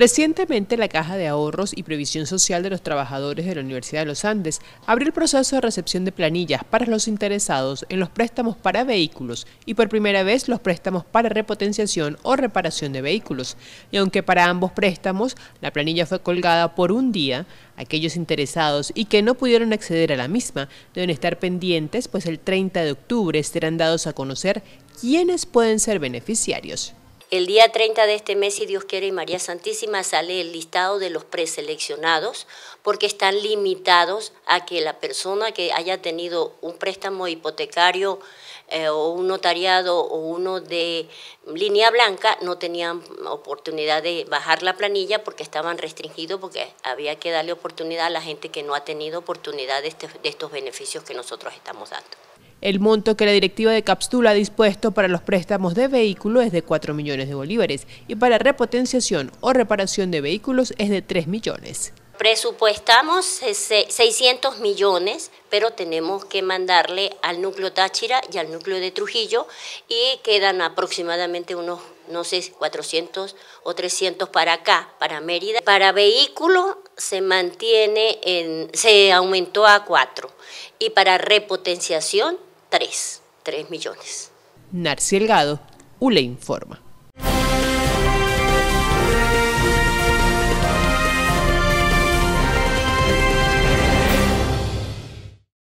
Recientemente, la Caja de Ahorros y Previsión Social de los Trabajadores de la Universidad de los Andes abrió el proceso de recepción de planillas para los interesados en los préstamos para vehículos y por primera vez los préstamos para repotenciación o reparación de vehículos. Y aunque para ambos préstamos la planilla fue colgada por un día, aquellos interesados y que no pudieron acceder a la misma deben estar pendientes, pues el 30 de octubre serán dados a conocer quiénes pueden ser beneficiarios. El día 30 de este mes, si Dios quiere y María Santísima, sale el listado de los preseleccionados porque están limitados a que la persona que haya tenido un préstamo hipotecario eh, o un notariado o uno de línea blanca no tenían oportunidad de bajar la planilla porque estaban restringidos, porque había que darle oportunidad a la gente que no ha tenido oportunidad de este, estos beneficios que nosotros estamos dando. El monto que la directiva de Capstula ha dispuesto para los préstamos de vehículos es de 4 millones de bolívares y para repotenciación o reparación de vehículos es de 3 millones. Presupuestamos 600 millones, pero tenemos que mandarle al núcleo Táchira y al núcleo de Trujillo y quedan aproximadamente unos, no sé, 400 o 300 para acá, para Mérida. Para vehículo se mantiene en, se aumentó a 4 y para repotenciación 3, 3 millones. Narcielgado, ULE informa.